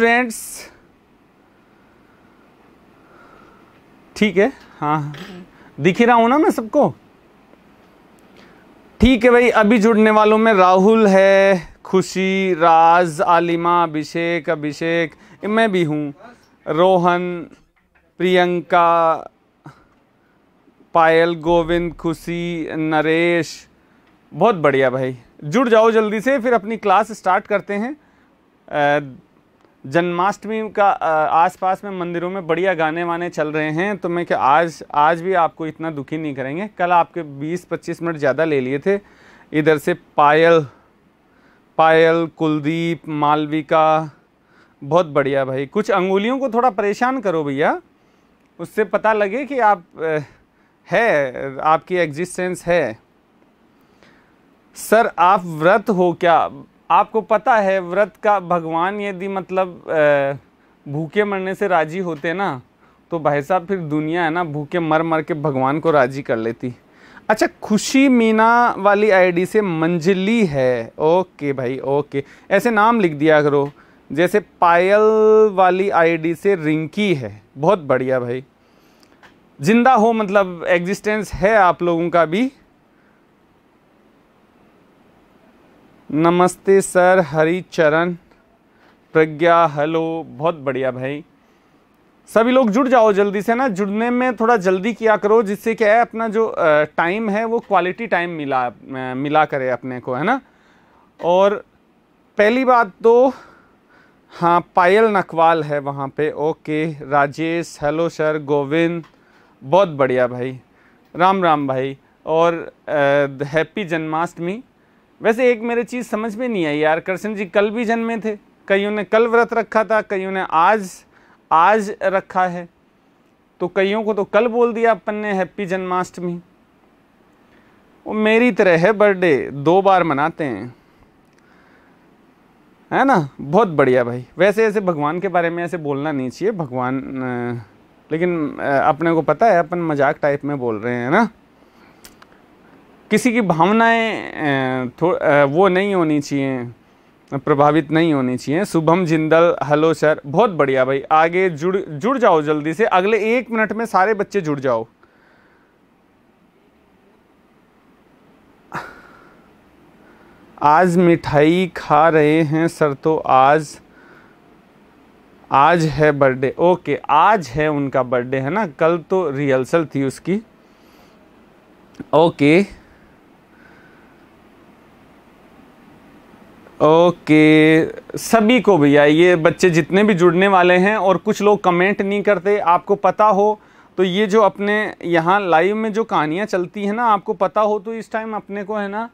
Students ठीक है हाँ, हाँ। दिख रहा हूं ना मैं सबको ठीक है भाई अभी जुड़ने वालों में राहुल है खुशी राज आलिमा अभिषेक अभिषेक मैं भी हूँ रोहन प्रियंका पायल गोविंद खुशी नरेश बहुत बढ़िया भाई जुड़ जाओ जल्दी से फिर अपनी क्लास स्टार्ट करते हैं जन्माष्टमी का आसपास में मंदिरों में बढ़िया गाने वाने चल रहे हैं तो मैं क्या आज आज भी आपको इतना दुखी नहीं करेंगे कल आपके 20-25 मिनट ज़्यादा ले लिए थे इधर से पायल पायल कुलदीप मालविका बहुत बढ़िया भाई कुछ अंगुलियों को थोड़ा परेशान करो भैया उससे पता लगे कि आप है आपकी एग्जिस्टेंस है सर आप व्रत हो क्या आपको पता है व्रत का भगवान यदि मतलब भूखे मरने से राजी होते ना तो भाई साहब फिर दुनिया है ना भूखे मर मर के भगवान को राजी कर लेती अच्छा खुशी मीना वाली आईडी से मंजली है ओके भाई ओके ऐसे नाम लिख दिया करो जैसे पायल वाली आईडी से रिंकी है बहुत बढ़िया भाई जिंदा हो मतलब एग्जिस्टेंस है आप लोगों का भी नमस्ते सर हरी चरण प्रज्ञा हेलो बहुत बढ़िया भाई सभी लोग जुड़ जाओ जल्दी से ना जुड़ने में थोड़ा जल्दी किया करो जिससे क्या है अपना जो टाइम है वो क्वालिटी टाइम मिला मिला करे अपने को है ना और पहली बात तो हाँ पायल नकवाल है वहाँ पे okay Rajesh hello sir Govind बहुत बढ़िया भाई राम राम भाई और हैप्पी जन्माष्टमी वैसे एक मेरे चीज़ समझ में नहीं आई यार कृष्ण जी कल भी जन्मे थे कईयों ने कल व्रत रखा था कईयों ने आज आज रखा है तो कईयों को तो कल बोल दिया अपन ने हैप्पी जन्माष्टमी वो मेरी तरह है बर्थडे दो बार मनाते हैं है ना बहुत बढ़िया भाई वैसे ऐसे भगवान के बारे में ऐसे बोलना नहीं चाहिए भगवान लेकिन अपने को पता है अपन मजाक टाइप में बोल रहे हैं ना किसी की भावनाएं वो नहीं होनी चाहिए प्रभावित नहीं होनी चाहिए शुभम जिंदल हेलो सर बहुत बढ़िया भाई आगे जुड़ जुड़ जाओ जल्दी से अगले एक मिनट में सारे बच्चे जुड़ जाओ आज मिठाई खा रहे हैं सर तो आज आज है बर्थडे ओके आज है उनका बर्थडे है ना कल तो रिहर्सल थी उसकी ओके ओके सभी को भैया ये बच्चे जितने भी जुड़ने वाले हैं और कुछ लोग कमेंट नहीं करते आपको पता हो तो ये जो अपने यहाँ लाइव में जो कहानियाँ चलती हैं ना आपको पता हो तो इस टाइम अपने को है ना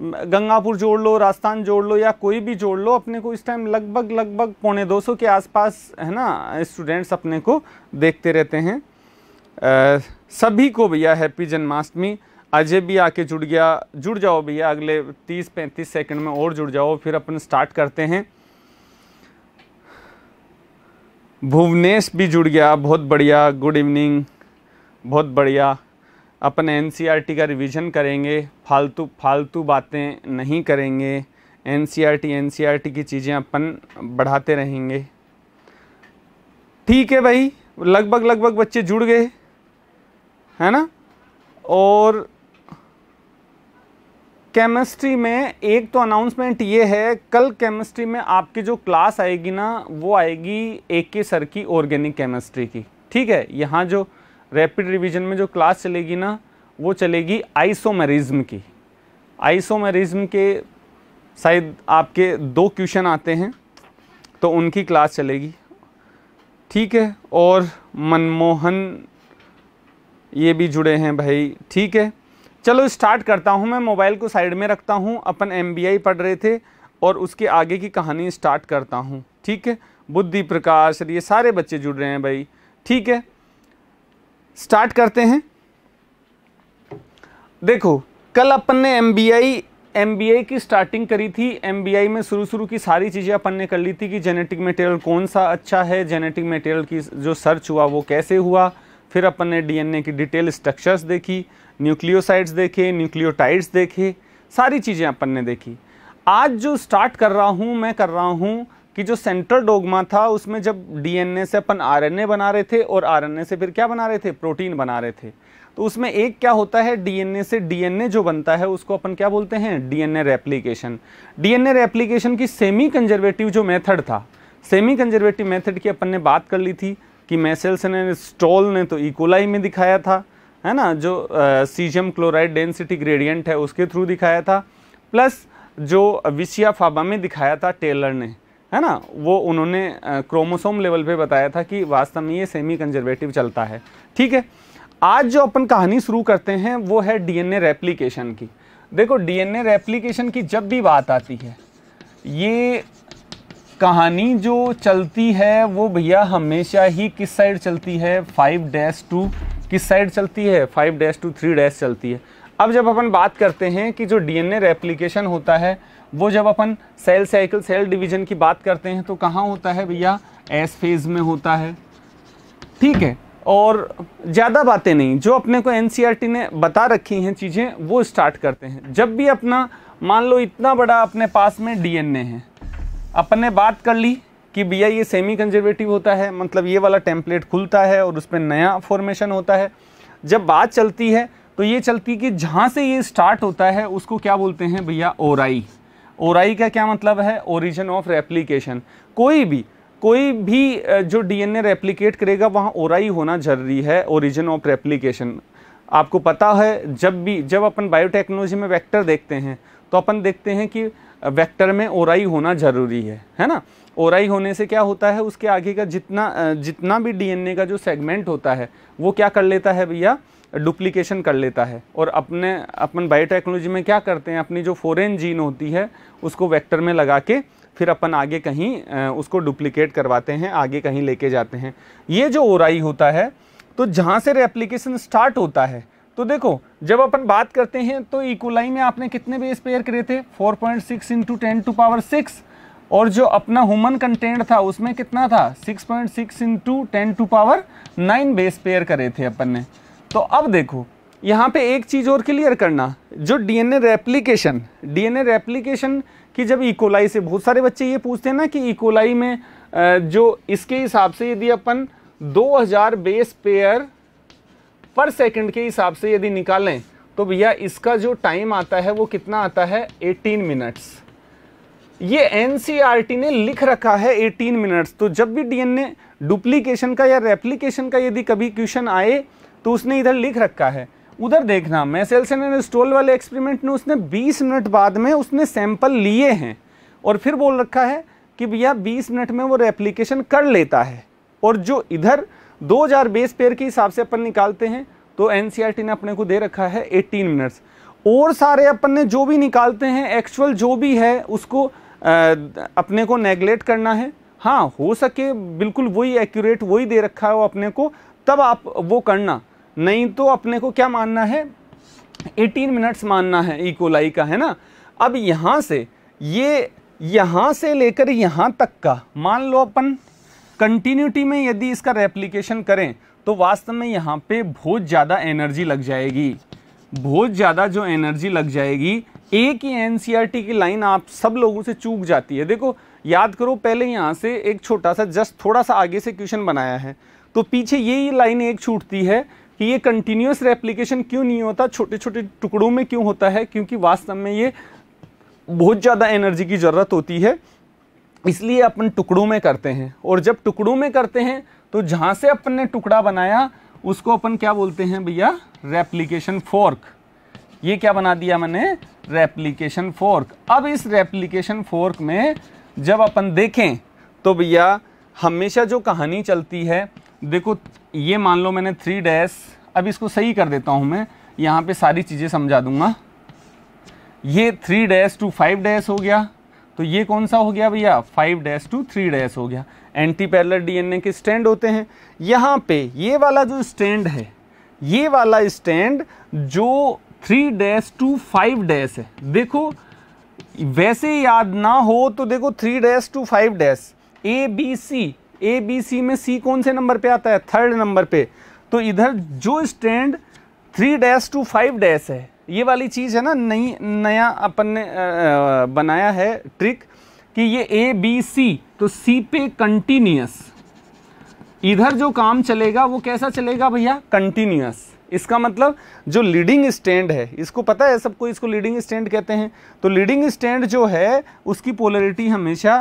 गंगापुर जोड़ लो राजस्थान जोड़ लो या कोई भी जोड़ लो अपने को इस टाइम लगभग लगभग पौने दो सौ के आसपास है ना स्टूडेंट्स अपने को देखते रहते हैं आ, सभी को भैया हैप्पी जन्माष्टमी अजय भी आके जुड़ गया जुड़ जाओ भैया अगले 30-35 सेकंड में और जुड़ जाओ फिर अपन स्टार्ट करते हैं भुवनेश भी जुड़ गया बहुत बढ़िया गुड इवनिंग बहुत बढ़िया अपन एन e का रिवीजन करेंगे फालतू फालतू बातें नहीं करेंगे एन सी आर की चीज़ें अपन बढ़ाते रहेंगे ठीक है भाई लगभग लगभग बच्चे जुड़ गए है ना और केमिस्ट्री में एक तो अनाउंसमेंट ये है कल केमिस्ट्री में आपकी जो क्लास आएगी ना वो आएगी ए के सर की ऑर्गेनिक केमिस्ट्री की ठीक है यहाँ जो रैपिड रिवीजन में जो क्लास चलेगी ना वो चलेगी आइसोमेरिज्म की आइसोमेरिज्म के शायद आपके दो क्वेश्चन आते हैं तो उनकी क्लास चलेगी ठीक है और मनमोहन ये भी जुड़े हैं भाई ठीक है चलो स्टार्ट करता हूँ मैं मोबाइल को साइड में रखता हूँ अपन एम पढ़ रहे थे और उसके आगे की कहानी स्टार्ट करता हूँ ठीक है बुद्धि प्रकाश ये सारे बच्चे जुड़ रहे हैं भाई ठीक है स्टार्ट करते हैं देखो कल अपन ने M B I M B I की स्टार्टिंग करी थी एम बी आई में शुरू शुरू की सारी चीज़ें अपन ने कर ली थी कि जेनेटिक मटेरियल कौन सा अच्छा है जेनेटिक मटेरियल की जो सर्च हुआ वो कैसे हुआ फिर अपन ने डीएनए की डिटेल स्ट्रक्चर्स देखी न्यूक्लियोसाइड्स देखे न्यूक्लियोटाइड्स देखे सारी चीज़ें अपन ने देखी आज जो स्टार्ट कर रहा हूँ मैं कर रहा हूँ कि जो सेंट्रल डोगमा था उसमें जब डीएनए से अपन आरएनए बना रहे थे और आरएनए से फिर क्या बना रहे थे प्रोटीन बना रहे थे तो उसमें एक क्या होता है डीएनए से डीएनए जो बनता है उसको अपन क्या बोलते हैं डीएनए रेप्लिकेशन डीएनए रेप्लिकेशन की सेमी कंजर्वेटिव जो मेथड था सेमी कंजर्वेटिव मेथड की अपन ने बात कर ली थी कि मैसेल्स ने स्टॉल ने तो इकोलाई e में दिखाया था है ना जो सीजियम क्लोराइड डेंसिटी ग्रेडियंट है उसके थ्रू दिखाया था प्लस जो विशिया फाबा में दिखाया था टेलर ने है ना वो उन्होंने क्रोमोसोम लेवल पे बताया था कि वास्तव में ये सेमी कंजर्वेटिव चलता है ठीक है आज जो अपन कहानी शुरू करते हैं वो है डीएनए रेप्लिकेशन की देखो डीएनए रेप्लिकेशन की जब भी बात आती है ये कहानी जो चलती है वो भैया हमेशा ही किस साइड चलती है फाइव डैश टू किस साइड चलती है five dash to three dash चलती है अब जब अपन बात करते हैं कि जो डीएनए रेप्लिकेशन होता है वो जब अपन सेल साइकिल सेल डिवीजन की बात करते हैं तो कहाँ होता है भैया एस फेज में होता है ठीक है और ज़्यादा बातें नहीं जो अपने को एन e ने बता रखी हैं चीज़ें वो स्टार्ट करते हैं जब भी अपना मान लो इतना बड़ा अपने पास में डी है अपन ने बात कर ली कि भैया ये सेमी कंजर्वेटिव होता है मतलब ये वाला टेम्पलेट खुलता है और उस पर नया फॉर्मेशन होता है जब बात चलती है तो ये चलती कि जहाँ से ये स्टार्ट होता है उसको क्या बोलते हैं भैया ओराई ओराई का क्या मतलब है ओरिजिन ऑफ रेप्लीकेशन कोई भी कोई भी जो डीएनए रेप्लीकेट करेगा वहाँ ओराई होना जरूरी है ओरिजिन ऑफ रेप्लीकेशन आपको पता है जब भी जब अपन बायोटेक्नोलॉजी में वेक्टर देखते हैं तो अपन देखते हैं कि वेक्टर में ओराई होना ज़रूरी है है ना ओराई होने से क्या होता है उसके आगे का जितना जितना भी डीएनए का जो सेगमेंट होता है वो क्या कर लेता है भैया डुप्लीकेशन कर लेता है और अपने अपन बायोटेक्नोलॉजी में क्या करते हैं अपनी जो फॉरेन जीन होती है उसको वेक्टर में लगा के फिर अपन आगे कहीं उसको डुप्लीकेट करवाते हैं आगे कहीं लेके जाते हैं ये जो ओराई होता है तो जहाँ से रेप्लीकेशन स्टार्ट होता है तो देखो जब अपन बात करते हैं तो इकोलाई में आपने कितने बेस पेयर करे थे 4.6 point six into ten to power six और जो अपना ह्यूमन कंटेंट था उसमें कितना था 6.6 point six into ten to power nine base pair करे थे अपन ने तो अब देखो यहाँ पे एक चीज़ और क्लियर करना जो डीएनए रेप्लिकेशन डीएनए रेप्लिकेशन की जब इकोलाई से बहुत सारे बच्चे ये पूछते हैं ना कि इकोलाई में जो इसके हिसाब से यदि अपन 2000 बेस पेयर पर सेकंड के हिसाब से यदि निकालें तो भैया इसका जो टाइम आता है वो कितना आता है 18 मिनट्स ये एन e ने लिख रखा है 18 मिनट्स तो जब भी डीएनए डुप्लीकेशन का या रेप्लीकेशन का यदि कभी क्वेश्चन आए तो उसने इधर लिख रखा है उधर देखना मैसेल्सन एंड स्टोल वाले एक्सपेरिमेंट में उसने 20 मिनट बाद में उसने सैंपल लिए हैं और फिर बोल रखा है कि भैया 20 मिनट में वो रेप्लीकेशन कर लेता है और जो इधर दो हजार बेस पेयर के हिसाब से अपन निकालते हैं तो एन e ने अपने को दे रखा है 18 मिनट्स और सारे अपन ने जो भी निकालते हैं एक्चुअल जो भी है उसको आ, अपने को नेगलेक्ट करना है हाँ हो सके बिल्कुल वही एक्यूरेट वही दे रखा है वो अपने को तब आप वो करना नहीं तो अपने को क्या मानना है 18 मिनट्स मानना है इकोलाई का है ना अब यहाँ से ये यहाँ से लेकर यहाँ तक का मान लो अपन कंटिन्यूटी में यदि इसका रेप्लीकेशन करें तो वास्तव में यहाँ पे बहुत ज़्यादा एनर्जी लग जाएगी बहुत ज़्यादा जो एनर्जी लग जाएगी एक ही एन की लाइन e आप सब लोगों से चूक जाती है देखो याद करो पहले यहाँ से एक छोटा सा जस्ट थोड़ा सा आगे से क्वेश्चन बनाया है तो पीछे ये ये लाइन एक छूटती है कि ये कंटिन्यूस रेप्लीकेशन क्यों नहीं होता छोटे छोटे टुकड़ों में क्यों होता है क्योंकि वास्तव में ये बहुत ज़्यादा एनर्जी की ज़रूरत होती है इसलिए अपन टुकड़ों में करते हैं और जब टुकड़ों में करते हैं तो जहाँ से अपन ने टुकड़ा बनाया उसको अपन क्या बोलते हैं भैया रेप्लीकेशन फोर्क ये क्या बना दिया मैंने रेप्लीकेशन फोर्क अब इस रेप्लीकेशन फोर्क में जब अपन देखें तो भैया हमेशा जो कहानी चलती है देखो ये मान लो मैंने थ्री डैश अब इसको सही कर देता हूँ मैं यहाँ पे सारी चीज़ें समझा दूंगा ये three dash to five dash हो गया तो ये कौन सा हो गया भैया five dash to three dash हो गया एंटी पैरलर डीएनए के स्टैंड होते हैं यहाँ पे ये वाला जो स्टैंड है ये वाला स्टैंड जो three dash to five dash है देखो वैसे याद ना हो तो देखो three dash to five dash A B C A B C में सी कौन से नंबर पे आता है थर्ड नंबर पे तो इधर जो strand three dash to five dash है ये वाली चीज़ है ना नई नया अपन ने बनाया है ट्रिक कि ये ए बी सी तो सी पे कंटिन्यूस इधर जो काम चलेगा वो कैसा चलेगा भैया कंटिन्यूस इसका मतलब जो लीडिंग स्टैंड है इसको पता है सबको इसको लीडिंग स्टैंड कहते हैं तो लीडिंग स्टैंड जो है उसकी पोलरिटी हमेशा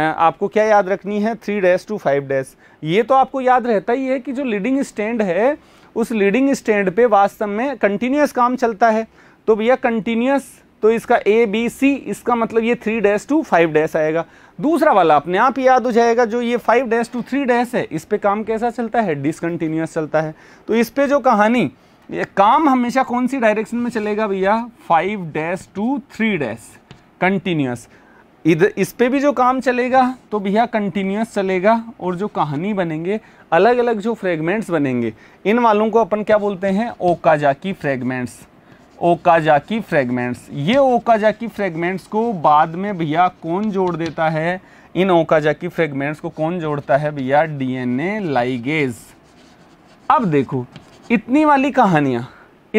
आपको क्या याद रखनी है three dash to five dash ये तो आपको याद रहता ही है कि जो लीडिंग स्टैंड है उस लीडिंग स्टैंड पे वास्तव में कंटिन्यूस काम चलता है तो भैया कंटिन्यूस तो इसका ए बी सी इसका मतलब ये three dash to five dash आएगा दूसरा वाला अपने आप याद हो जाएगा जो ये five dash to three dash है इस पर काम कैसा चलता है डिसकंटिन्यूस चलता है तो इस पर जो कहानी ये काम हमेशा कौन सी डायरेक्शन में चलेगा भैया five dash to three dash continuous इधर इस पर भी जो काम चलेगा तो भैया कंटिन्यूस चलेगा और जो कहानी बनेंगे अलग अलग जो फ्रेगमेंट्स बनेंगे इन वालों को अपन क्या बोलते हैं ओकाजाकी फ्रेगमेंट्स ओकाजाकी फ्रेगमेंट्स ये ओकाजाकी फ्रेगमेंट्स को बाद में भैया कौन जोड़ देता है इन ओकाजाकी फ्रेगमेंट्स को कौन जोड़ता है भैया डीएनए लाइगेज अब देखो इतनी वाली कहानियाँ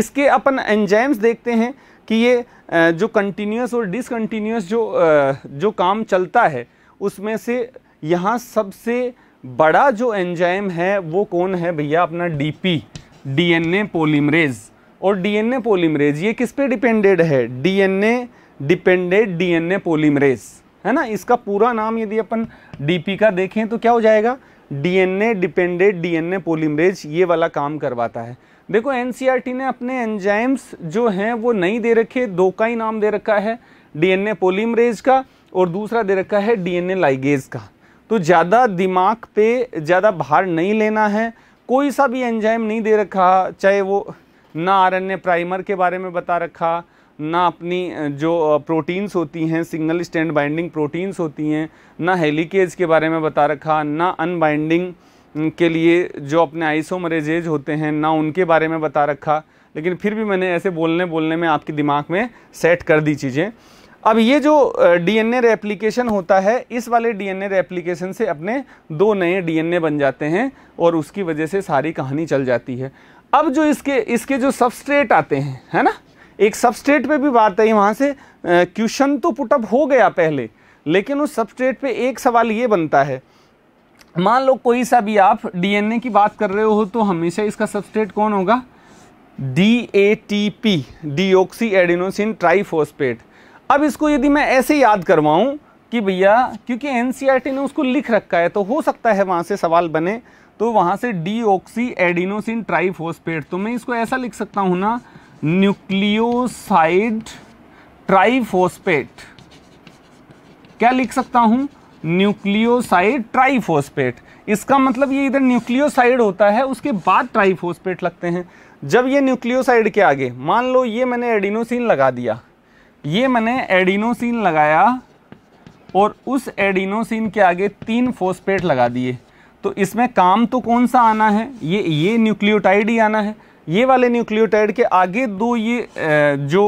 इसके अपन एंजाइम्स देखते हैं कि ये जो कंटिन्यूस और डिसकंटिन्यूस जो जो काम चलता है उसमें से यहाँ सबसे बड़ा जो एंजाइम है वो कौन है भैया अपना डीपी डीएनए पोलीमरेज और डीएनए पोलीमरेज ये किस पे डिपेंडेड है डीएनए डिपेंडेड डीएनए पोलीमरेज है ना इसका पूरा नाम यदि अपन डीपी का देखें तो क्या हो जाएगा डीएनए डिपेंडेड डीएनए पोलीमरेज ये वाला काम करवाता है देखो एन e ने अपने एंजाइम्स जो हैं वो नहीं दे रखे दो का ही नाम दे रखा है डी पोलीमरेज का और दूसरा दे रखा है डी लाइगेज का तो ज़्यादा दिमाग पे ज़्यादा भार नहीं लेना है कोई सा भी एंजाइम नहीं दे रखा चाहे वो ना आरण्य प्राइमर के बारे में बता रखा ना अपनी जो प्रोटीन्स होती हैं सिंगल स्टैंड बाइंडिंग प्रोटीन्स होती हैं ना हेलिकेज के बारे में बता रखा ना अनबाइंडिंग के लिए जो अपने आइसोमरेजेज होते हैं ना उनके बारे में बता रखा लेकिन फिर भी मैंने ऐसे बोलने बोलने में आपके दिमाग में सेट कर दी चीज़ें अब ये जो डीएनए रेप्लिकेशन होता है इस वाले डीएनए रेप्लिकेशन से अपने दो नए डीएनए बन जाते हैं और उसकी वजह से सारी कहानी चल जाती है अब जो इसके इसके जो सबस्ट्रेट आते हैं है ना एक सबस्ट्रेट पे भी बात आई वहाँ से क्वेश्चन तो पुटअप हो गया पहले लेकिन उस सबस्ट्रेट पे एक सवाल ये बनता है मान लो कोई सा भी आप डीएनए की बात कर रहे हो तो हमेशा इसका सबस्ट्रेट कौन होगा D A T P deoxy adenosine triphosphate अब इसको यदि मैं ऐसे याद करवाऊं कि भैया क्योंकि एन e ने उसको लिख रखा है तो हो सकता है वहाँ से सवाल बने तो वहाँ से डी ऑक्सी एडिनोसिन ट्राइफोस्पेट तो मैं इसको ऐसा लिख सकता हूँ ना न्यूक्लियोसाइड ट्राइफोस्पेट क्या लिख सकता हूँ न्यूक्लियोसाइड ट्राइफोस्पेट इसका मतलब ये इधर न्यूक्लियोसाइड होता है उसके बाद ट्राइफोस्पेट लगते हैं जब ये न्यूक्लियोसाइड के आगे मान लो ये मैंने एडिनोसिन लगा दिया ये मैंने एडिनोसिन लगाया और उस एडिनोसिन के आगे तीन फोस्पेट लगा दिए तो इसमें काम तो कौन सा आना है ये ये न्यूक्लियोटाइड ही आना है ये वाले न्यूक्लियोटाइड के आगे दो ये जो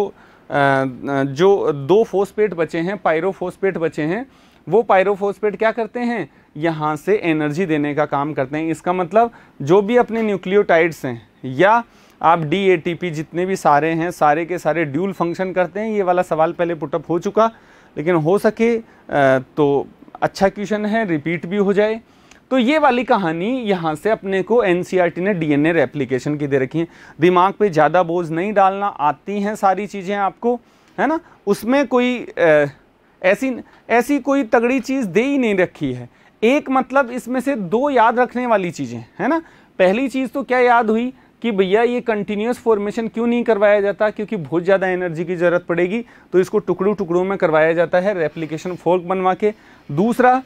जो दो फोस्पेट बचे हैं पायरोफोस्पेट बचे हैं वो पायरोफोस्पेट क्या करते हैं यहाँ से एनर्जी देने का काम करते हैं इसका मतलब जो भी अपने न्यूक्लियोटाइड्स हैं या आप डी जितने भी सारे हैं सारे के सारे ड्यूल फंक्शन करते हैं ये वाला सवाल पहले पुटअप हो चुका लेकिन हो सके तो अच्छा क्वेश्चन है रिपीट भी हो जाए तो ये वाली कहानी यहाँ से अपने को एन e ने डीएनए रेप्लिकेशन की दे रखी है दिमाग पे ज़्यादा बोझ नहीं डालना आती हैं सारी चीज़ें आपको है ना उसमें कोई ऐसी ऐसी कोई तगड़ी चीज़ दे ही नहीं रखी है एक मतलब इसमें से दो याद रखने वाली चीज़ें है ना पहली चीज़ तो क्या याद हुई कि भैया ये कंटिन्यूस फॉर्मेशन क्यों नहीं करवाया जाता क्योंकि बहुत ज़्यादा एनर्जी की ज़रूरत पड़ेगी तो इसको टुकड़ों टुकड़ों में करवाया जाता है रेप्लीकेशन फोर्क बनवा के दूसरा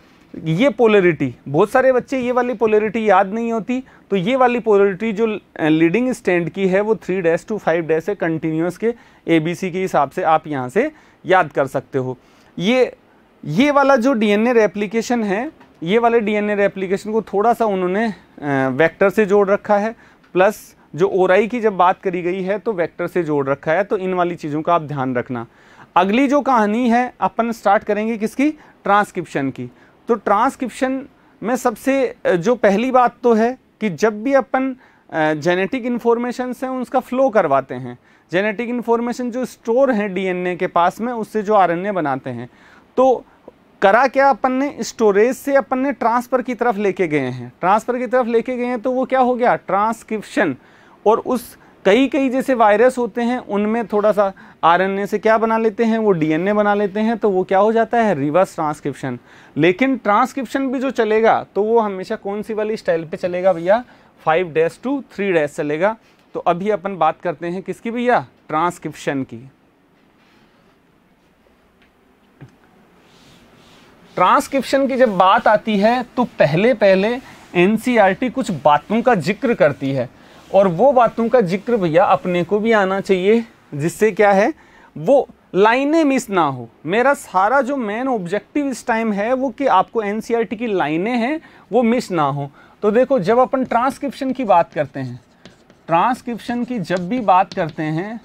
ये पोलरिटी बहुत सारे बच्चे ये वाली पोलरिटी याद नहीं होती तो ये वाली पोलरिटी जो लीडिंग स्टैंड की है वो three dash to five dash है कंटिन्यूस के सी के हिसाब से आप यहाँ से याद कर सकते हो ये ये वाला जो डी एन ए रेप्लीकेशन है ये वाले डी एन ए रेप्लीकेशन को थोड़ा सा उन्होंने वेक्टर से जोड़ रखा है प्लस जो ओराई की जब बात करी गई है तो वेक्टर से जोड़ रखा है तो इन वाली चीज़ों का आप ध्यान रखना अगली जो कहानी है अपन स्टार्ट करेंगे किसकी ट्रांसक्रिप्शन की तो ट्रांसक्रिप्शन में सबसे जो पहली बात तो है कि जब भी अपन जेनेटिक इन्फॉर्मेशन से उसका फ्लो करवाते हैं जेनेटिक इन्फॉर्मेशन जो स्टोर है डीएनए के पास में उससे जो आर बनाते हैं तो करा क्या अपन ने स्टोरेज से अपन ने ट्रांसफ़र की तरफ लेके गए हैं ट्रांसफ़र की तरफ लेके गए हैं तो वो क्या हो गया ट्रांसक्रिप्शन और उस कई कई जैसे वायरस होते हैं उनमें थोड़ा सा आरएनए से क्या बना लेते हैं वो डीएनए बना लेते हैं तो वो क्या हो जाता है रिवर्स ट्रांसक्रिप्शन लेकिन ट्रांसक्रिप्शन भी जो चलेगा तो वो हमेशा कौन सी वाली स्टाइल पे चलेगा भैया five dash to three dash चलेगा तो अभी अपन बात करते हैं किसकी भैया ट्रांसक्रिप्शन की ट्रांसक्रिप्शन की जब बात आती है तो पहले पहले एन कुछ बातों का जिक्र करती है और वो बातों का जिक्र भैया अपने को भी आना चाहिए जिससे क्या है वो लाइनें मिस ना हो मेरा सारा जो मेन ऑब्जेक्टिव इस टाइम है वो कि आपको एन e की लाइनें हैं वो मिस ना हो तो देखो जब अपन ट्रांसक्रिप्शन की बात करते हैं ट्रांसक्रिप्शन की जब भी बात करते हैं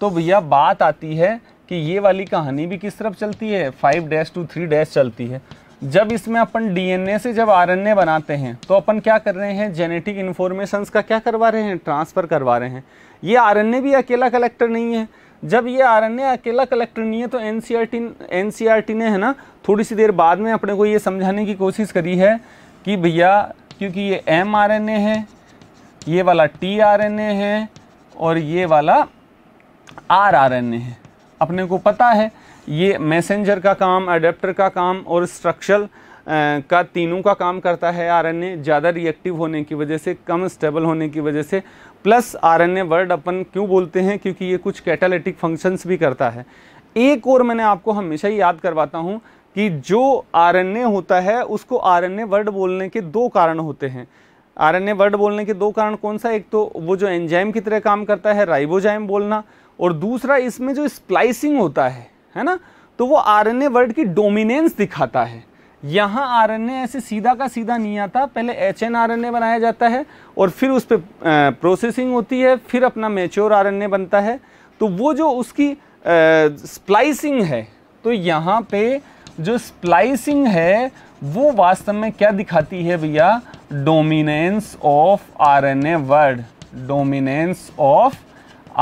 तो भैया बात आती है कि ये वाली कहानी भी किस तरफ चलती है five dash to three dash चलती है जब इसमें अपन डीएनए से जब आरएनए बनाते हैं तो अपन क्या कर रहे हैं जेनेटिक इन्फॉर्मेशंस का क्या करवा रहे हैं ट्रांसफ़र करवा रहे हैं ये आरएनए भी अकेला कलेक्टर नहीं है जब ये आरएनए अकेला कलेक्टर नहीं है तो एन सी e e ने है ना थोड़ी सी देर बाद में अपने को ये समझाने की कोशिश करी है कि भैया क्योंकि ये एम है ये वाला टी है और ये वाला आर है अपने को पता है ये मैसेंजर का काम अडेप्टर का काम और स्ट्रक्चरल का तीनों का काम करता है आरएनए ज़्यादा रिएक्टिव होने की वजह से कम स्टेबल होने की वजह से प्लस आरएनए वर्ड अपन क्यों बोलते हैं क्योंकि ये कुछ कैटालिटिक फंक्शंस भी करता है एक और मैंने आपको हमेशा ही याद करवाता हूँ कि जो आरएनए होता है उसको आर वर्ड बोलने के दो कारण होते हैं आर वर्ड बोलने के दो कारण कौन सा एक तो वो जो एंजाइम की तरह काम करता है राइबोजाइम बोलना और दूसरा इसमें जो स्प्लाइसिंग होता है है ना तो वो आरएनए वर्ड की डोमिनेंस दिखाता है यहाँ आरएनए ऐसे सीधा का सीधा नहीं आता पहले एच एन आरएनए बनाया जाता है और फिर उस पर प्रोसेसिंग होती है फिर अपना मेच्योर आरएनए बनता है तो वो जो उसकी स्प्लाइसिंग है तो यहाँ पे जो स्प्लाइसिंग है वो वास्तव में क्या दिखाती है भैया dominance of RNA world dominance of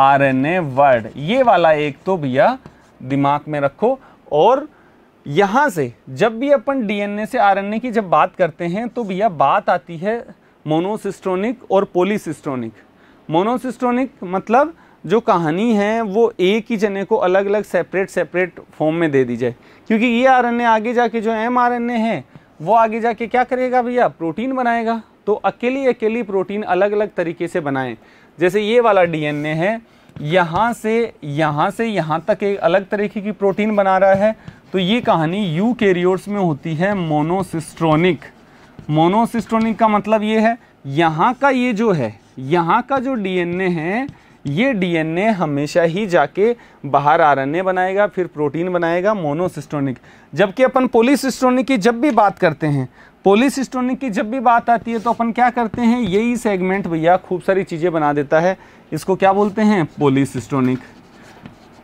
RNA world ये वाला एक तो भैया दिमाग में रखो और यहाँ से जब भी अपन डीएनए से आरएनए की जब बात करते हैं तो भैया बात आती है मोनोसिस्ट्रोनिक और पोलिसिस्ट्रॉनिक मोनोसिस्ट्रोनिक मतलब जो कहानी है वो एक ही जने को अलग अलग सेपरेट सेपरेट फॉर्म में दे दी जाए क्योंकि ये आरएनए आगे जाके जो एम आरएनए है वो आगे जाके क्या करेगा भैया प्रोटीन बनाएगा तो अकेली अकेली प्रोटीन अलग अलग तरीके से बनाएं जैसे ये वाला डीएनए है यहाँ से यहाँ से यहाँ तक एक अलग तरीके की प्रोटीन बना रहा है तो ये कहानी यू कैरियोर्स में होती है मोनोसिस्ट्रोनिक मोनोसिस्ट्रोनिक का मतलब ये है यहाँ का ये जो है यहाँ का जो डीएनए है ये डीएनए हमेशा ही जाके बाहर आरएनए बनाएगा फिर प्रोटीन बनाएगा मोनोसिस्ट्रोनिक जबकि अपन पोलिसिस्ट्रोनिक की जब भी बात करते हैं पोलिसिस्टोनिक की जब भी बात आती है तो अपन क्या करते हैं यही सेगमेंट भैया खूब सारी चीज़ें बना देता है इसको क्या बोलते हैं पोलिसिस्टोनिक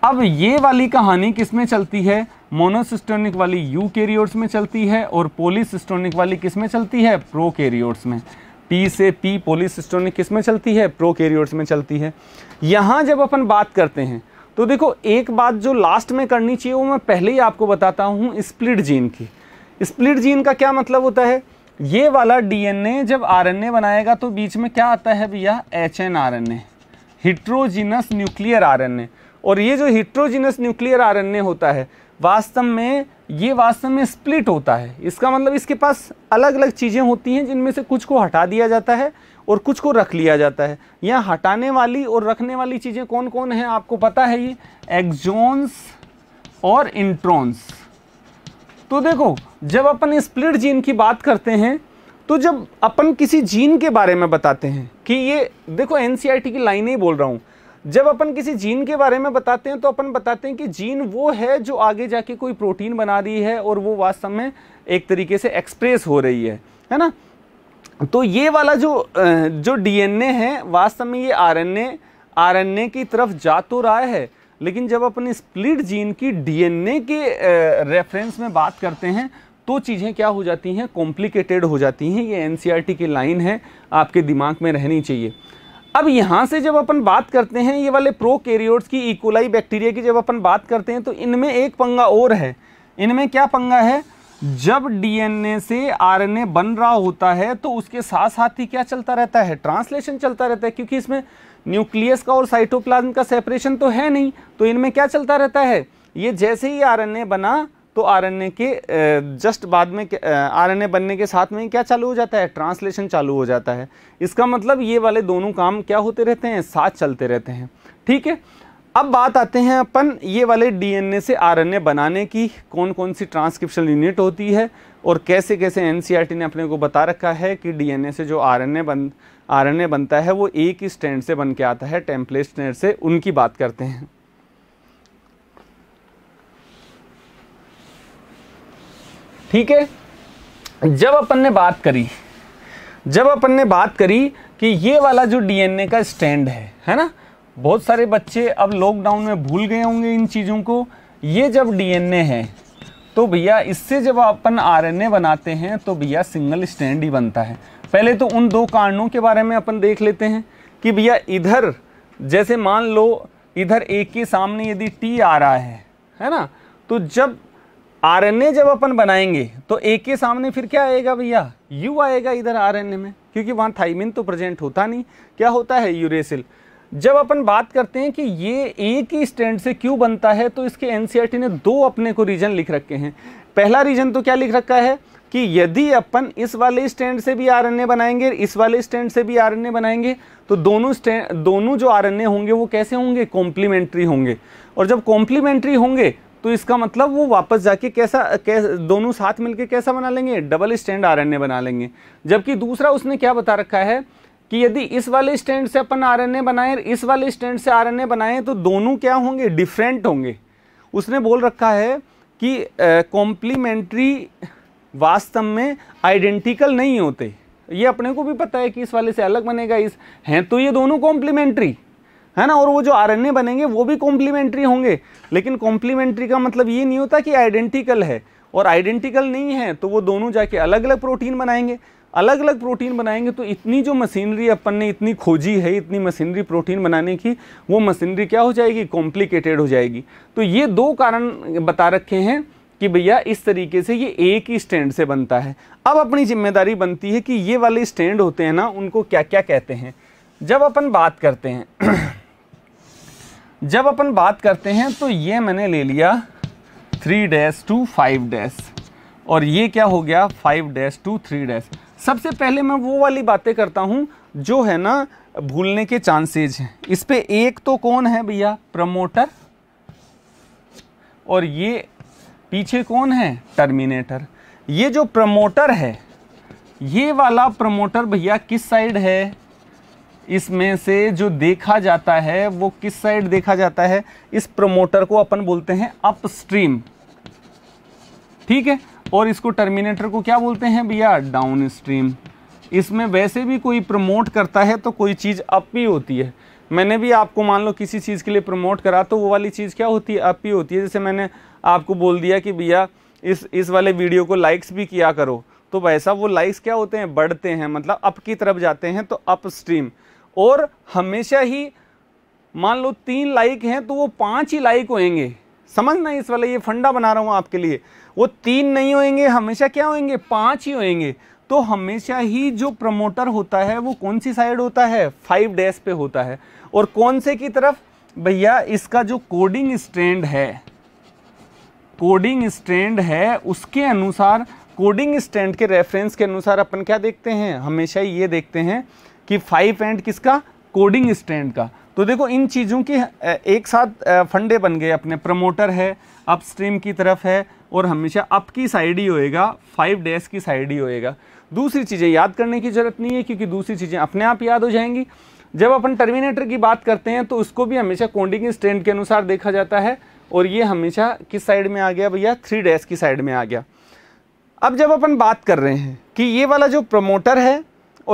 अब ये वाली कहानी किस में चलती है मोनोसिस्टोनिक वाली यू केरियोर्स में चलती है और पोलिसिस्टोनिक वाली किस में चलती है प्रो केरियोर्स में पी से पी पोलिसिस्टोनिक किस में चलती है प्रो केरियोर्स में चलती है यहाँ जब अपन बात करते हैं तो देखो एक बात जो लास्ट में करनी चाहिए वो मैं पहले ही आपको बताता हूँ स्प्लिट जीन की स्प्लिट जीन का क्या मतलब होता है ये वाला डीएनए जब आरएनए बनाएगा तो बीच में क्या आता है भैया H N R N A heterogeneous nuclear RNA और ये जो हिट्रोजिनस न्यूक्लियर आरएनए होता है वास्तव में ये वास्तव में स्प्लिट होता है इसका मतलब इसके पास अलग अलग चीज़ें होती हैं जिनमें से कुछ को हटा दिया जाता है और कुछ को रख लिया जाता है यहाँ हटाने वाली और रखने वाली चीज़ें कौन कौन हैं आपको पता है ये एक्जोन्स और इंट्रॉन्स तो देखो जब अपन स्प्लिट जीन की बात करते हैं तो जब अपन किसी जीन के बारे में बताते हैं कि ये देखो एन की लाइन ही बोल रहा हूँ जब अपन किसी जीन के बारे में बताते हैं तो अपन बताते हैं कि जीन वो है जो आगे जाके कोई प्रोटीन बना रही है और वो वास्तव में एक तरीके से एक्सप्रेस हो रही है है ना तो ये वाला जो जो डीएनए है वास्तव में ये आरएनए आरएनए की तरफ जा तो रहा है लेकिन जब अपन स्प्लिट जीन की डीएनए के रेफरेंस में बात करते हैं तो चीज़ें क्या हो जाती हैं कॉम्प्लिकेटेड हो जाती हैं ये एन e की लाइन है आपके दिमाग में रहनी चाहिए अब यहाँ से जब अपन बात करते हैं ये वाले प्रो कैरियोट्स की इकोलाई e बैक्टीरिया की जब अपन बात करते हैं तो इनमें एक पंगा और है इनमें क्या पंगा है जब डीएनए से आरएनए बन रहा होता है तो उसके साथ साथ ही क्या चलता रहता है ट्रांसलेशन चलता रहता है क्योंकि इसमें न्यूक्लियस का और साइटोप्लाज्म का सेपरेशन तो है नहीं तो इनमें क्या चलता रहता है ये जैसे ही आरएनए बना तो आरएनए के जस्ट बाद में आरएनए बनने के साथ में क्या चालू हो जाता है ट्रांसलेशन चालू हो जाता है इसका मतलब ये वाले दोनों काम क्या होते रहते हैं साथ चलते रहते हैं ठीक है अब बात आते हैं अपन ये वाले डीएनए से आरएनए बनाने की कौन कौन सी ट्रांसक्रिप्शन यूनिट होती है और कैसे कैसे एनसीईआरटी ने अपने को बता रखा है कि डीएनए से जो आरएनए बन आरएनए बनता है वो एक ही स्टैंड से बन के आता है टेम्पलेट स्टैंड से उनकी बात करते हैं ठीक है जब अपन ने बात करी जब अपन ने बात करी कि ये वाला जो डीएनए का स्टैंड है है ना बहुत सारे बच्चे अब लॉकडाउन में भूल गए होंगे इन चीज़ों को ये जब डीएनए है तो भैया इससे जब अपन आरएनए बनाते हैं तो भैया सिंगल स्टैंड ही बनता है पहले तो उन दो कारणों के बारे में अपन देख लेते हैं कि भैया इधर जैसे मान लो इधर ए के सामने यदि टी आ रहा है है ना तो जब ए जब अपन बनाएंगे तो ए के सामने फिर क्या आएगा भैया यू आएगा इधर ए में क्योंकि वहाँ थाइमिन तो प्रेजेंट होता नहीं क्या होता है यूरेसिल जब अपन बात करते हैं कि ये एक ही स्टैंड से क्यों बनता है तो इसके एनसीईआरटी e ने दो अपने को रीजन लिख रखे हैं पहला रीजन तो क्या लिख रखा है कि यदि अपन इस वाले स्टैंड से भी आरएनए बनाएंगे इस वाले स्टैंड से भी आरएनए बनाएंगे तो दोनों स्टैंड दोनों जो आरएनए होंगे वो कैसे होंगे कॉम्प्लीमेंट्री होंगे और जब कॉम्प्लीमेंट्री होंगे तो इसका मतलब वो वापस जाके कैसा कैस, दोनों साथ मिलके कैसा बना लेंगे डबल स्टैंड आर बना लेंगे जबकि दूसरा उसने क्या बता रखा है कि यदि इस वाले स्टैंड से अपन आर बनाएं इस वाले स्टैंड से आर बनाएं तो दोनों क्या होंगे डिफरेंट होंगे उसने बोल रखा है कि कॉम्प्लीमेंट्री uh, वास्तव में आइडेंटिकल नहीं होते ये अपने को भी पता है कि इस वाले से अलग बनेगा इस हैं तो ये दोनों कॉम्प्लीमेंट्री है ना और वो जो आरएनए बनेंगे वो भी कॉम्प्लीमेंट्री होंगे लेकिन कॉम्प्लीमेंट्री का मतलब ये नहीं होता कि आइडेंटिकल है और आइडेंटिकल नहीं है तो वो दोनों जाके अलग अलग प्रोटीन बनाएंगे अलग अलग प्रोटीन बनाएंगे तो इतनी जो मशीनरी अपन ने इतनी खोजी है इतनी मशीनरी प्रोटीन बनाने की वो मशीनरी क्या हो जाएगी कॉम्प्लिकेटेड हो जाएगी तो ये दो कारण बता रखे हैं कि भैया इस तरीके से ये एक ही स्टैंड से बनता है अब अपनी जिम्मेदारी बनती है कि ये वाले स्टैंड होते हैं ना उनको क्या क्या कहते हैं जब अपन बात करते हैं जब अपन बात करते हैं तो ये मैंने ले लिया three dash to five dash और ये क्या हो गया five dash to three dash सबसे पहले मैं वो वाली बातें करता हूँ जो है ना भूलने के चांसेज हैं इस पर एक तो कौन है भैया प्रमोटर और ये पीछे कौन है टर्मिनेटर ये जो प्रमोटर है ये वाला प्रमोटर भैया किस साइड है इसमें से जो देखा जाता है वो किस साइड देखा जाता है इस प्रमोटर को अपन बोलते हैं अपस्ट्रीम ठीक है और इसको टर्मिनेटर को क्या बोलते हैं भैया डाउन स्ट्रीम इसमें वैसे भी कोई प्रमोट करता है तो कोई चीज़ अप भी होती है मैंने भी आपको मान लो किसी चीज़ के लिए प्रमोट करा तो वो वाली चीज़ क्या होती है अप ही होती है जैसे मैंने आपको बोल दिया कि भैया इस इस वाले वीडियो को लाइक्स भी किया करो तो वैसा वो लाइक्स क्या होते हैं बढ़ते हैं मतलब अप की तरफ जाते हैं तो अप स्ट्रीम और हमेशा ही मान लो तीन लाइक हैं तो वो पाँच ही लाइक होएंगे समझना इस वाला ये फंडा बना रहा हूँ आपके लिए वो तीन नहीं होएंगे हमेशा क्या होएंगे पाँच ही होएंगे तो हमेशा ही जो प्रमोटर होता है वो कौन सी साइड होता है फाइव डैश पे होता है और कौन से की तरफ भैया इसका जो कोडिंग स्टैंड है कोडिंग स्टैंड है उसके अनुसार कोडिंग स्टैंड के रेफरेंस के अनुसार अपन क्या देखते हैं हमेशा ये देखते हैं कि फाइव एंड किसका कोडिंग स्टैंड का तो देखो इन चीज़ों के एक साथ फंडे बन गए अपने प्रमोटर है अपस्ट्रीम की तरफ है और हमेशा अप की साइड ही होएगा फाइव डेस्क की साइड ही होएगा दूसरी चीज़ें याद करने की ज़रूरत नहीं है क्योंकि दूसरी चीज़ें अपने आप याद हो जाएंगी जब अपन टर्मिनेटर की बात करते हैं तो उसको भी हमेशा कोडिंग स्टैंड के अनुसार देखा जाता है और ये हमेशा किस साइड में आ गया भैया थ्री डैश की साइड में आ गया अब जब अपन बात कर रहे हैं कि ये वाला जो प्रमोटर है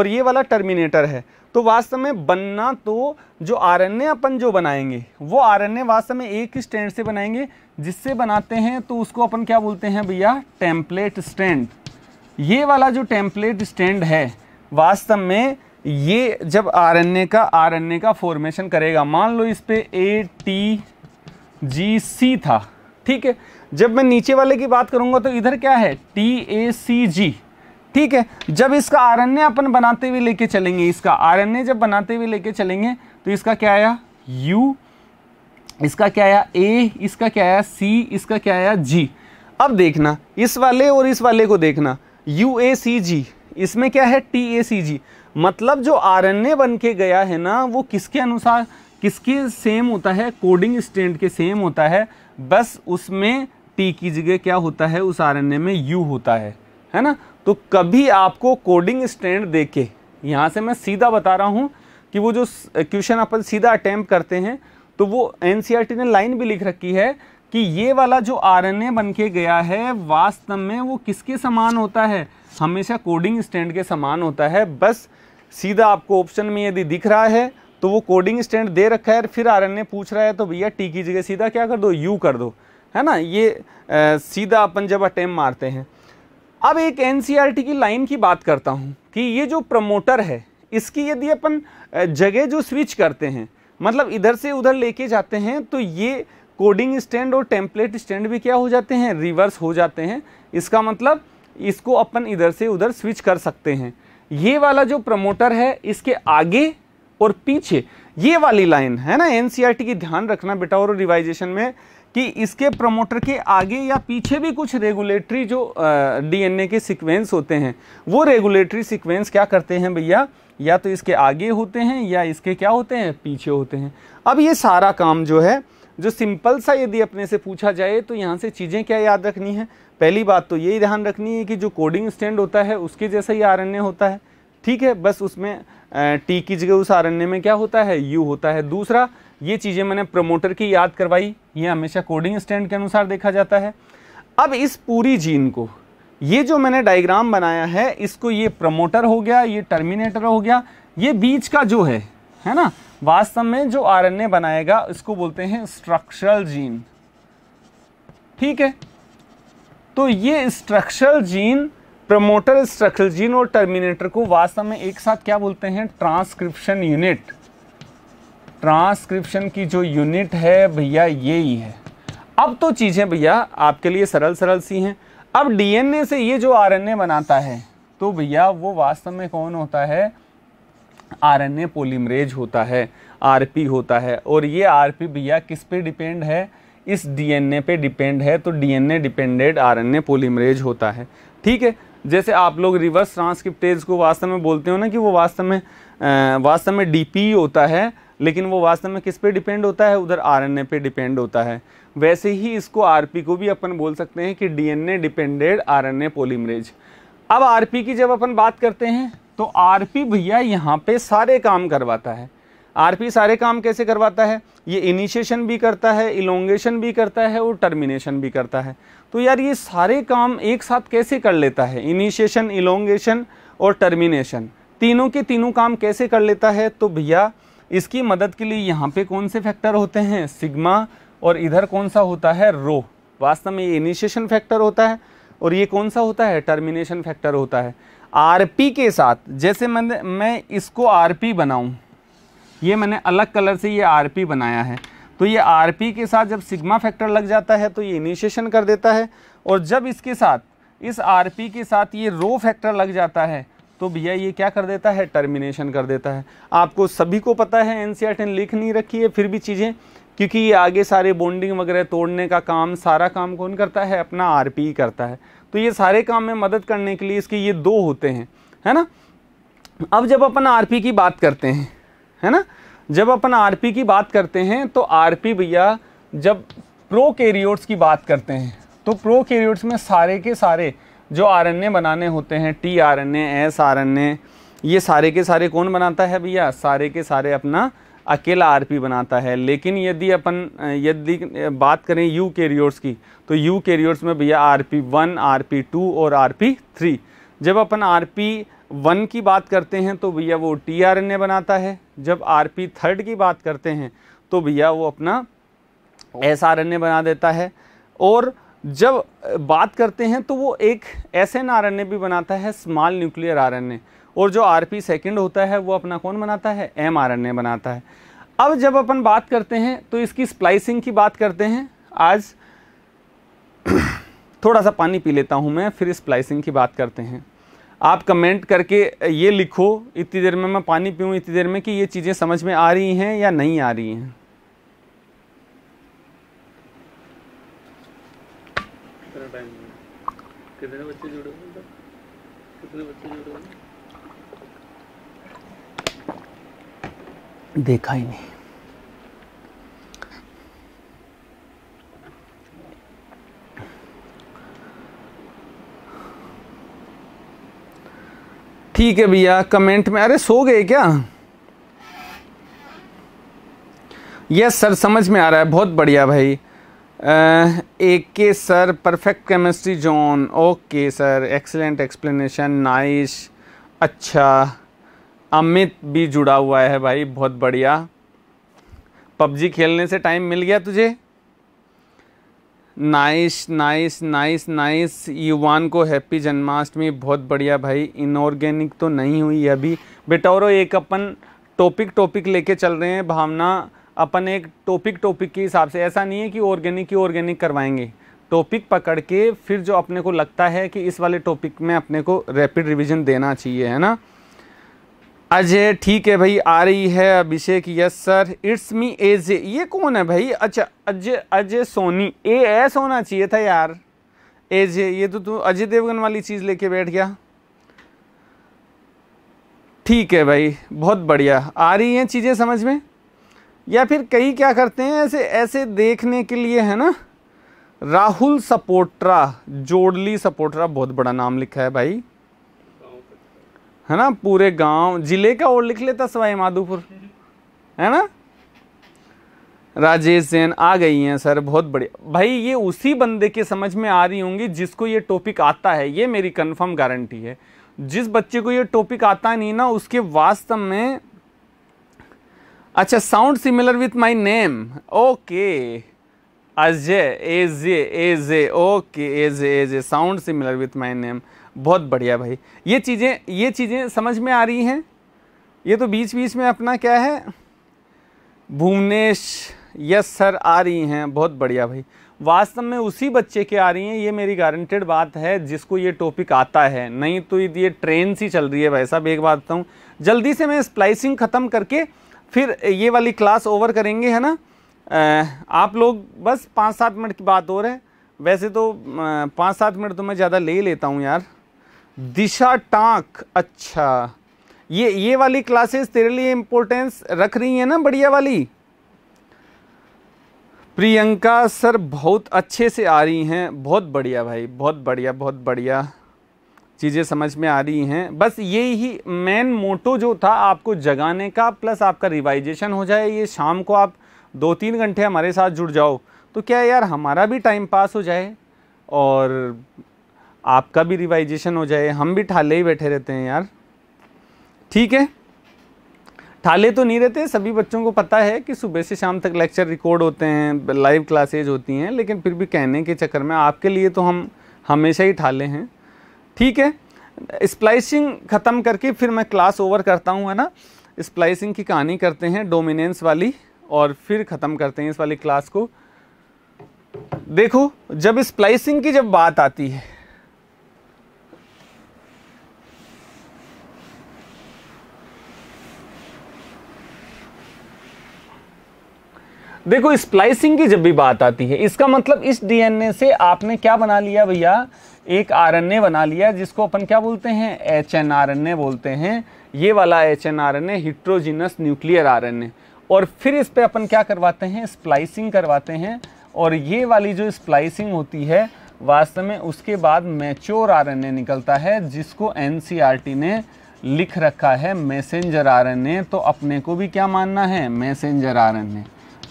और ये वाला टर्मिनेटर है तो वास्तव में बनना तो जो आर अपन जो बनाएंगे वो आर वास्तव में एक ही स्टैंड से बनाएंगे जिससे बनाते हैं तो उसको अपन क्या बोलते हैं भैया टेम्पलेट स्टैंड ये वाला जो टेम्पलेट स्टैंड है वास्तव में ये जब आर का आर का फॉर्मेशन करेगा मान लो इस पर ए टी जी सी था ठीक है जब मैं नीचे वाले की बात करूंगा तो इधर क्या है टी ए सी जी ठीक है जब इसका आर अपन बनाते हुए लेके चलेंगे इसका आर जब बनाते हुए लेके चलेंगे तो इसका क्या आया यू इसका क्या आया ए इसका क्या आया सी इसका क्या आया जी अब देखना इस वाले और इस वाले को देखना यू ए सी जी इसमें क्या है टी ए सी जी मतलब जो आर बन के गया है ना वो किसके अनुसार किसके सेम होता है कोडिंग स्टैंड के सेम होता है बस उसमें टी की जगह क्या होता है उस आर में यू होता है है ना तो कभी आपको कोडिंग स्टैंड दे के यहाँ से मैं सीधा बता रहा हूँ कि वो जो क्वेश्चन अपन सीधा अटैम्प करते हैं तो वो एन e ने लाइन भी लिख रखी है कि ये वाला जो आर बन के गया है वास्तव में वो किसके समान होता है हमेशा कोडिंग स्टैंड के समान होता है बस सीधा आपको ऑप्शन में यदि दिख रहा है तो वो कोडिंग स्टैंड दे रखा है फिर आर ने पूछ रहा है तो भैया टी की जगह सीधा क्या कर दो यू कर दो है ना ये आ, सीधा अपन जब अटैम्प मारते हैं अब एक एन e की लाइन की बात करता हूँ कि ये जो प्रमोटर है इसकी यदि अपन जगह जो स्विच करते हैं मतलब इधर से उधर लेके जाते हैं तो ये कोडिंग स्टैंड और टेम्पलेट स्टैंड भी क्या हो जाते हैं रिवर्स हो जाते हैं इसका मतलब इसको अपन इधर से उधर स्विच कर सकते हैं ये वाला जो प्रमोटर है इसके आगे और पीछे ये वाली लाइन है ना एनसीईआरटी e की ध्यान रखना बेटा और रिवाइजेशन में कि इसके प्रमोटर के आगे या पीछे भी कुछ रेगुलेटरी जो डीएनए के सीक्वेंस होते हैं वो रेगुलेटरी सीक्वेंस क्या करते हैं भैया या तो इसके आगे होते हैं या इसके क्या होते हैं पीछे होते हैं अब ये सारा काम जो है जो सिंपल सा यदि अपने से पूछा जाए तो यहाँ से चीज़ें क्या याद रखनी है पहली बात तो यही ध्यान रखनी है कि जो कोडिंग स्टैंड होता है उसके जैसा ही आर होता है ठीक है बस उसमें टी की जगह उस आरएनए में क्या होता है यू होता है दूसरा ये चीज़ें मैंने प्रमोटर की याद करवाई ये हमेशा कोडिंग स्टैंड के अनुसार देखा जाता है अब इस पूरी जीन को ये जो मैंने डायग्राम बनाया है इसको ये प्रमोटर हो गया ये टर्मिनेटर हो गया ये बीच का जो है है ना वास्तव में जो आरएनए बनाएगा इसको बोलते हैं स्ट्रक्चरल जीन ठीक है तो ये structural gene promoter structure gene और टर्मिनेटर को वास्तव में एक साथ क्या बोलते हैं ट्रांसक्रिप्शन यूनिट ट्रांसक्रिप्शन की जो यूनिट है भैया ये ही है अब तो चीज़ें भैया आपके लिए सरल सरल सी हैं अब डीएनए से ये जो आरएनए बनाता है तो भैया वो वास्तव में कौन होता है आरएनए पॉलीमरेज होता है आरपी होता है और ये आरपी भैया किस पे डिपेंड है इस डीएनए पे डिपेंड है तो डीएनए डिपेंडेड आरएनए पॉलीमरेज होता है ठीक है जैसे आप लोग रिवर्स ट्रांसक्रिप्टेज को वास्तव में बोलते हो ना कि वो वास्तव में वास्तव में डी होता है लेकिन वो वास्तव में किस पे डिपेंड होता है उधर आरएनए पे डिपेंड होता है वैसे ही इसको आरपी को भी अपन बोल सकते हैं कि डीएनए डिपेंडेड आरएनए पोलीमरेज अब आरपी की जब अपन बात करते हैं तो आरपी भैया यहाँ पे सारे काम करवाता है आरपी सारे काम कैसे करवाता है ये इनिशिएशन भी करता है इलोंगेशन भी करता है और टर्मिनेशन भी करता है तो यार ये सारे काम एक साथ कैसे कर लेता है इनिशिएशन इलोंगेशन और टर्मिनेशन तीनों के तीनों काम कैसे कर लेता है तो भैया इसकी मदद के लिए यहाँ पे कौन से फैक्टर होते हैं सिग्मा और इधर कौन सा होता है रो वास्तव में ये इनिशिएशन फैक्टर होता है और ये कौन सा होता है टर्मिनेशन फैक्टर होता है आर के साथ जैसे मैं मैं इसको पी बनाऊँ ये मैंने अलग कलर से ये आर बनाया है तो ये आर के साथ जब सिग्मा फैक्टर लग जाता है तो ये इनिशिएशन कर देता है और जब इसके साथ इस आर के साथ ये रो फैक्टर लग जाता है तो भैया ये क्या कर देता है टर्मिनेशन कर देता है आपको सभी को पता है एन सी लिख नहीं रखी है फिर भी चीज़ें क्योंकि ये आगे सारे बॉन्डिंग वगैरह तोड़ने का काम सारा काम कौन करता है अपना आर करता है तो ये सारे काम में मदद करने के लिए इसके ये दो होते हैं है ना अब जब अपन आर की बात करते हैं है ना जब अपन आरपी की बात करते हैं तो आरपी भैया जब प्रो कैरियोट्स की बात करते हैं तो प्रो कैरियोट्स में सारे के सारे जो आरएनए बनाने होते हैं T R N S R N A ये सारे के सारे कौन बनाता है भैया सारे के सारे अपना अकेला आरपी बनाता है लेकिन यदि अपन यदि बात करें यू कैरियोर्स की तो यू कैरियोर्स में भैया R P one R P two और आर पी थ्री जब अपन आर पी वन की बात करते हैं तो भैया वो टी आर एन ए बनाता है जब आर पी थर्ड की बात करते हैं तो भैया वो अपना एस आर एन ए बना देता है और जब बात करते हैं तो वो एक S N R N A भी बनाता है small nuclear R N A और जो आर पी सेकेंड होता है वो अपना कौन बनाता है एम आर एन ए बनाता है अब जब अपन बात करते हैं तो इसकी स्प्लाइसिंग की बात करते हैं आज थोड़ा सा पानी पी लेता हूँ मैं फिर स्प्लाइसिंग की बात करते हैं आप कमेंट करके ये लिखो इतनी देर में मैं पानी पीऊँ इतनी देर में कि ये चीज़ें समझ में आ रही हैं या नहीं आ रही हैं देखा ही नहीं ठीक है भैया कमेंट में अरे सो गए क्या यस सर समझ में आ रहा है बहुत बढ़िया भाई A K sir perfect chemistry John okay sir excellent explanation nice अच्छा अमित भी जुड़ा हुआ है भाई बहुत बढ़िया पबजी खेलने से टाइम मिल गया तुझे नाइस नाइस नाइस नाइस युवान को हैप्पी जन्माष्टमी बहुत बढ़िया भाई इनऑर्गेनिक तो नहीं हुई अभी बेटा और एक अपन टॉपिक टॉपिक लेके चल रहे हैं भावना अपन एक टॉपिक टॉपिक के हिसाब से ऐसा नहीं है कि ऑर्गेनिक ही ऑर्गेनिक करवाएंगे टॉपिक पकड़ के फिर जो अपने को लगता है कि इस वाले टॉपिक में अपने को रैपिड रिवीजन देना चाहिए है ना अजय ठीक है भाई आ रही है Abhishek yes sir it's me AJ ये कौन है भाई अच्छा अजय अजय सोनी ए एस होना चाहिए था यार एज ये तो तू अजय देवगन वाली चीज़ लेके बैठ गया ठीक है भाई बहुत बढ़िया आ रही हैं चीज़ें समझ में या फिर कई क्या करते हैं ऐसे ऐसे देखने के लिए है ना राहुल सपोट्रा जोडली सपोट्रा बहुत बड़ा नाम लिखा है भाई है ना पूरे गांव जिले का और लिख लेता सवाई माधोपुर है ना राजेश जैन आ गई हैं सर बहुत बढ़िया भाई ये उसी बंदे के समझ में आ रही होंगी जिसको ये टॉपिक आता है ये मेरी कंफर्म गारंटी है जिस बच्चे को ये टॉपिक आता नहीं ना उसके वास्तव में अच्छा sound similar with my name okay Ajay AJ AJ okay AJ AJ sound similar with my name बहुत बढ़िया भाई ये चीज़ें ये चीज़ें समझ में आ रही हैं ये तो बीच बीच में अपना क्या है भुवनेश यस सर आ रही हैं बहुत बढ़िया भाई वास्तव में उसी बच्चे के आ रही हैं ये मेरी गारंटेड बात है जिसको ये टॉपिक आता है नहीं तो ये ट्रेन सी चल रही है भाई साहब एक बात बताऊँ जल्दी से मैं स्प्लाइसिंग ख़त्म करके फिर ये वाली क्लास ओवर करेंगे है ना आप लोग बस पाँच सात मिनट की बात और है वैसे तो पाँच सात मिनट तो मैं ज़्यादा ले लेता हूँ यार दिशा टाँक अच्छा ये ये वाली क्लासेस तेरे लिए इम्पोर्टेंस रख रही है ना बढ़िया वाली प्रियंका सर बहुत अच्छे से आ रही हैं बहुत बढ़िया भाई बहुत बढ़िया बहुत बढ़िया चीज़ें समझ में आ रही हैं बस ये ही मेन मोटो जो था आपको जगाने का प्लस आपका रिवाइजेशन हो जाए ये शाम को आप दो तीन घंटे हमारे साथ जुड़ जाओ तो क्या यार हमारा भी टाइम पास हो जाए और आपका भी रिवाइजेशन हो जाए हम भी ठाले ही बैठे रहते हैं यार ठीक है ठाले तो नहीं रहते सभी बच्चों को पता है कि सुबह से शाम तक लेक्चर रिकॉर्ड होते हैं लाइव क्लासेज होती हैं लेकिन फिर भी कहने के चक्कर में आपके लिए तो हम हमेशा ही ठाले हैं ठीक है स्प्लाइसिंग ख़त्म करके फिर मैं क्लास ओवर करता हूँ है ना स्प्लाइसिंग की कहानी करते हैं डोमिनेंस वाली और फिर ख़त्म करते हैं इस वाली क्लास को देखो जब स्प्लाइसिंग की जब बात आती है देखो स्प्लाइसिंग की जब भी बात आती है इसका मतलब इस डीएनए से आपने क्या बना लिया भैया एक आरएनए बना लिया जिसको अपन क्या बोलते हैं H N R N A बोलते हैं ये वाला H N R N A heterogeneous nuclear R N A और फिर इस पर अपन क्या करवाते हैं स्प्लाइसिंग करवाते हैं और ये वाली जो स्प्लाइसिंग होती है वास्तव में उसके बाद मैच्योर आर निकलता है जिसको एन ने लिख रखा है मैसेंजर आर तो अपने को भी क्या मानना है मैसेंजर आर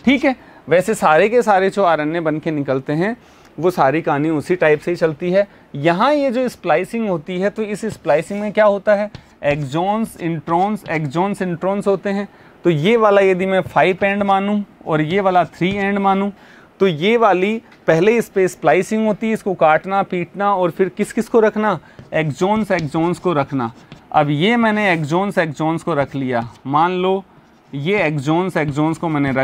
ठीक है वैसे सारे के सारे जो आरण्य बन के निकलते हैं वो सारी कहानी उसी टाइप से ही चलती है यहाँ ये जो स्प्लाइसिंग होती है तो इस स्प्लाइसिंग में क्या होता है एक्जोन्स इंट्रॉन्स एक्जोन्स इंट्रॉन्स होते हैं तो ये वाला यदि मैं फाइव एंड मानूँ और ये वाला थ्री एंड मानूँ तो ये वाली पहले इस पर स्प्लाइसिंग होती है इसको काटना पीटना और फिर किस किस को रखना एक्जोन्स एक्जोन्स को रखना अब ये मैंने एक्जोन्स एक्जोन्स को रख लिया मान लो ये एक्जोन्स एक्जोन्स को मैंने